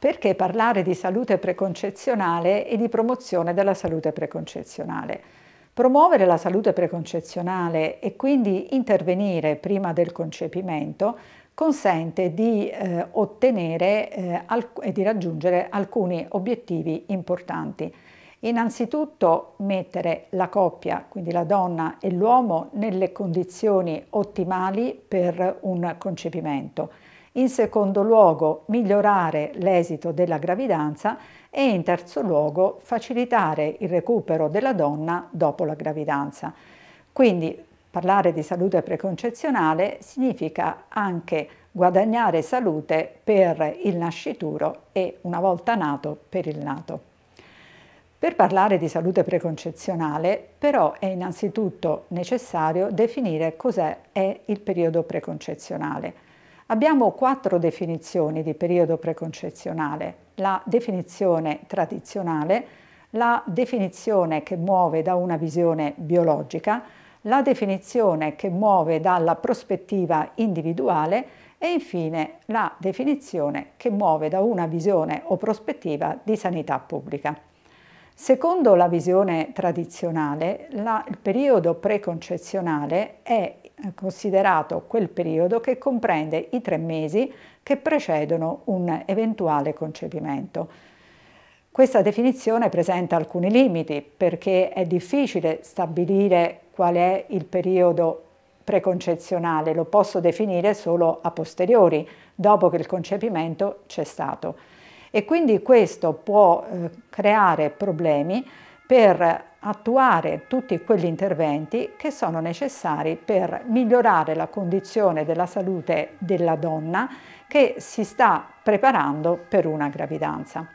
Perché parlare di salute preconcezionale e di promozione della salute preconcezionale? Promuovere la salute preconcezionale e quindi intervenire prima del concepimento consente di eh, ottenere eh, e di raggiungere alcuni obiettivi importanti. Innanzitutto mettere la coppia, quindi la donna e l'uomo, nelle condizioni ottimali per un concepimento in secondo luogo migliorare l'esito della gravidanza e in terzo luogo facilitare il recupero della donna dopo la gravidanza. Quindi parlare di salute preconcezionale significa anche guadagnare salute per il nascituro e una volta nato per il nato. Per parlare di salute preconcezionale però è innanzitutto necessario definire cos'è il periodo preconcezionale. Abbiamo quattro definizioni di periodo preconcezionale. La definizione tradizionale, la definizione che muove da una visione biologica, la definizione che muove dalla prospettiva individuale e infine la definizione che muove da una visione o prospettiva di sanità pubblica. Secondo la visione tradizionale, la, il periodo preconcezionale è eh, considerato quel periodo che comprende i tre mesi che precedono un eventuale concepimento. Questa definizione presenta alcuni limiti perché è difficile stabilire qual è il periodo preconcezionale, lo posso definire solo a posteriori, dopo che il concepimento c'è stato e quindi questo può eh, creare problemi per attuare tutti quegli interventi che sono necessari per migliorare la condizione della salute della donna che si sta preparando per una gravidanza.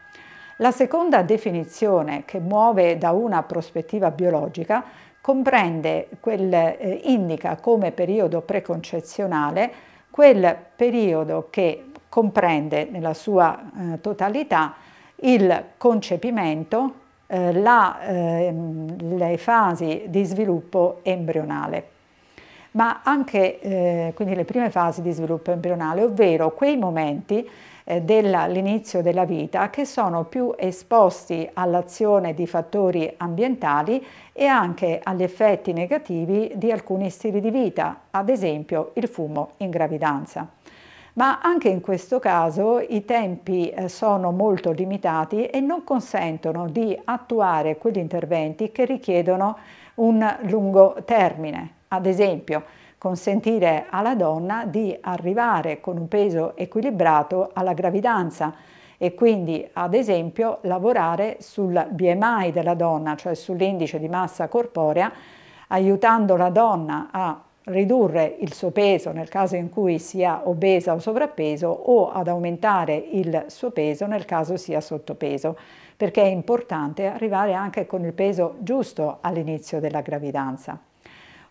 La seconda definizione che muove da una prospettiva biologica comprende quel, eh, indica come periodo preconcezionale quel periodo che comprende nella sua eh, totalità il concepimento, eh, la, ehm, le fasi di sviluppo embrionale ma anche eh, quindi le prime fasi di sviluppo embrionale, ovvero quei momenti eh, dell'inizio della vita che sono più esposti all'azione di fattori ambientali e anche agli effetti negativi di alcuni stili di vita, ad esempio il fumo in gravidanza ma anche in questo caso i tempi eh, sono molto limitati e non consentono di attuare quegli interventi che richiedono un lungo termine. Ad esempio, consentire alla donna di arrivare con un peso equilibrato alla gravidanza e quindi ad esempio lavorare sul BMI della donna, cioè sull'indice di massa corporea, aiutando la donna a ridurre il suo peso nel caso in cui sia obesa o sovrappeso o ad aumentare il suo peso nel caso sia sottopeso, perché è importante arrivare anche con il peso giusto all'inizio della gravidanza.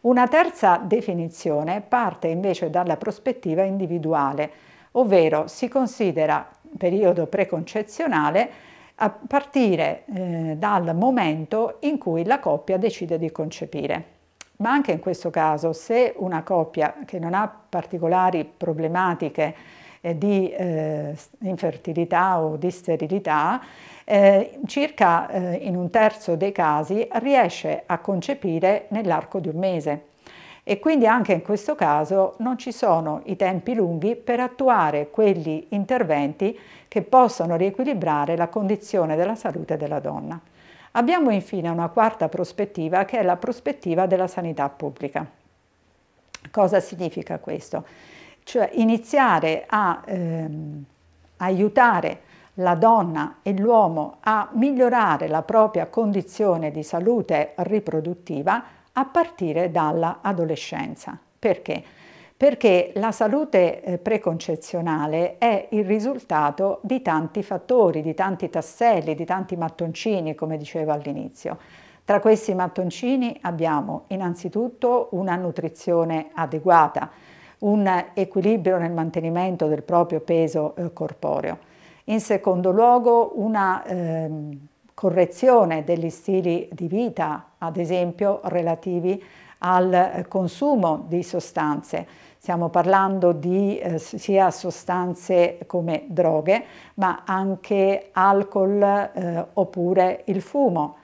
Una terza definizione parte invece dalla prospettiva individuale, ovvero si considera periodo preconcezionale a partire eh, dal momento in cui la coppia decide di concepire. Ma anche in questo caso, se una coppia che non ha particolari problematiche eh, di eh, infertilità o di sterilità, eh, circa eh, in un terzo dei casi riesce a concepire nell'arco di un mese. E quindi anche in questo caso non ci sono i tempi lunghi per attuare quegli interventi che possono riequilibrare la condizione della salute della donna. Abbiamo infine una quarta prospettiva che è la prospettiva della sanità pubblica. Cosa significa questo? Cioè iniziare a ehm, aiutare la donna e l'uomo a migliorare la propria condizione di salute riproduttiva a partire dalla adolescenza. Perché? perché la salute eh, preconcezionale è il risultato di tanti fattori, di tanti tasselli, di tanti mattoncini, come dicevo all'inizio. Tra questi mattoncini abbiamo innanzitutto una nutrizione adeguata, un equilibrio nel mantenimento del proprio peso eh, corporeo. In secondo luogo una eh, correzione degli stili di vita, ad esempio relativi a al eh, consumo di sostanze. Stiamo parlando di eh, sia sostanze come droghe, ma anche alcol eh, oppure il fumo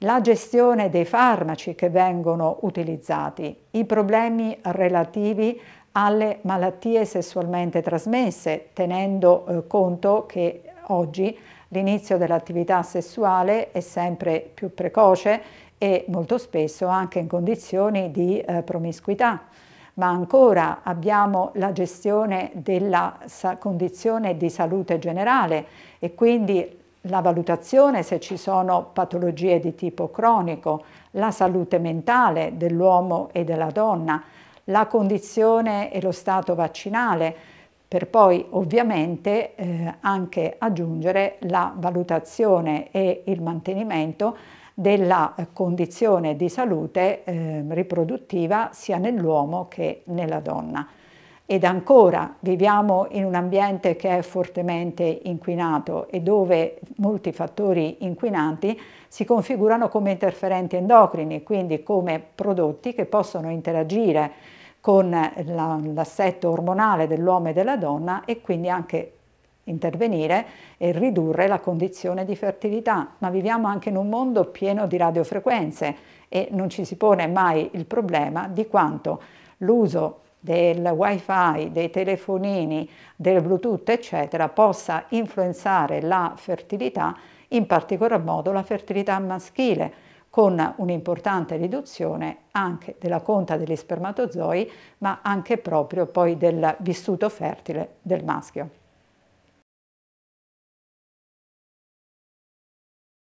la gestione dei farmaci che vengono utilizzati, i problemi relativi alle malattie sessualmente trasmesse, tenendo eh, conto che oggi l'inizio dell'attività sessuale è sempre più precoce e molto spesso anche in condizioni di eh, promiscuità. Ma ancora abbiamo la gestione della condizione di salute generale e quindi la valutazione se ci sono patologie di tipo cronico, la salute mentale dell'uomo e della donna, la condizione e lo stato vaccinale, per poi ovviamente eh, anche aggiungere la valutazione e il mantenimento della condizione di salute eh, riproduttiva sia nell'uomo che nella donna. Ed ancora viviamo in un ambiente che è fortemente inquinato e dove molti fattori inquinanti si configurano come interferenti endocrini, quindi come prodotti che possono interagire con l'assetto ormonale dell'uomo e della donna e quindi anche intervenire e ridurre la condizione di fertilità, ma viviamo anche in un mondo pieno di radiofrequenze e non ci si pone mai il problema di quanto l'uso del wifi, dei telefonini, del bluetooth eccetera possa influenzare la fertilità, in particolar modo la fertilità maschile con un'importante riduzione anche della conta degli spermatozoi, ma anche proprio poi del vissuto fertile del maschio.